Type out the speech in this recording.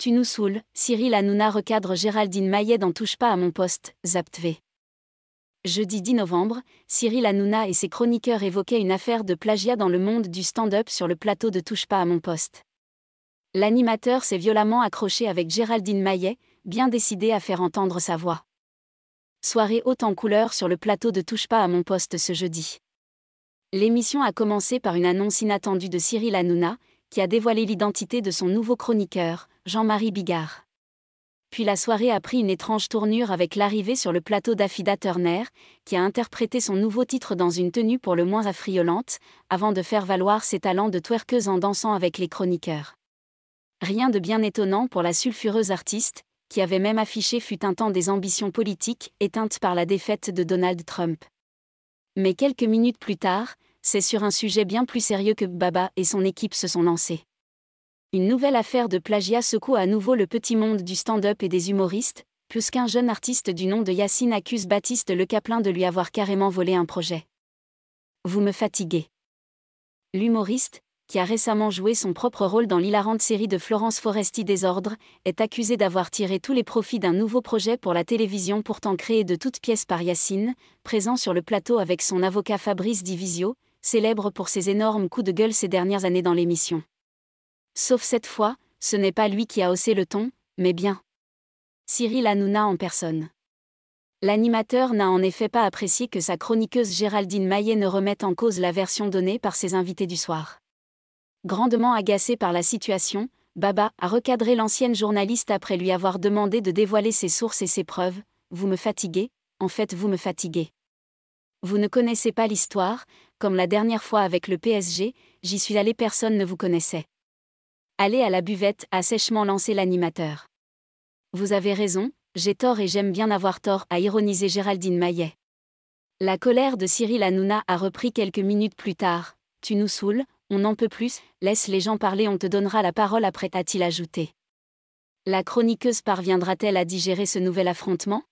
Tu nous saoules, Cyril Hanouna recadre Géraldine Maillet dans Touche pas à mon poste, ZAPTV. Jeudi 10 novembre, Cyril Hanouna et ses chroniqueurs évoquaient une affaire de plagiat dans le monde du stand-up sur le plateau de Touche pas à mon poste. L'animateur s'est violemment accroché avec Géraldine Maillet, bien décidé à faire entendre sa voix. Soirée haute en couleur sur le plateau de Touche pas à mon poste ce jeudi. L'émission a commencé par une annonce inattendue de Cyril Hanouna, qui a dévoilé l'identité de son nouveau chroniqueur, Jean-Marie Bigard. Puis la soirée a pris une étrange tournure avec l'arrivée sur le plateau d'Afida Turner, qui a interprété son nouveau titre dans une tenue pour le moins affriolante, avant de faire valoir ses talents de twerkeuse en dansant avec les chroniqueurs. Rien de bien étonnant pour la sulfureuse artiste, qui avait même affiché fut un temps des ambitions politiques éteintes par la défaite de Donald Trump. Mais quelques minutes plus tard, c'est sur un sujet bien plus sérieux que Baba et son équipe se sont lancés. Une nouvelle affaire de plagiat secoue à nouveau le petit monde du stand-up et des humoristes, puisqu'un jeune artiste du nom de Yacine accuse Baptiste Le Caplin de lui avoir carrément volé un projet. Vous me fatiguez. L'humoriste, qui a récemment joué son propre rôle dans l'hilarante série de Florence Foresti Désordre, est accusé d'avoir tiré tous les profits d'un nouveau projet pour la télévision pourtant créé de toutes pièces par Yacine, présent sur le plateau avec son avocat Fabrice Divisio, célèbre pour ses énormes coups de gueule ces dernières années dans l'émission. Sauf cette fois, ce n'est pas lui qui a haussé le ton, mais bien. Cyril Hanouna en personne. L'animateur n'a en effet pas apprécié que sa chroniqueuse Géraldine Maillet ne remette en cause la version donnée par ses invités du soir. Grandement agacé par la situation, Baba a recadré l'ancienne journaliste après lui avoir demandé de dévoiler ses sources et ses preuves. Vous me fatiguez, en fait vous me fatiguez. Vous ne connaissez pas l'histoire, comme la dernière fois avec le PSG, j'y suis allé personne ne vous connaissait. Allez à la buvette a sèchement lancé l'animateur. Vous avez raison, j'ai tort et j'aime bien avoir tort, a ironisé Géraldine Maillet. La colère de Cyril Hanouna a repris quelques minutes plus tard. Tu nous saoules, on n'en peut plus, laisse les gens parler, on te donnera la parole après, a-t-il ajouté. La chroniqueuse parviendra-t-elle à digérer ce nouvel affrontement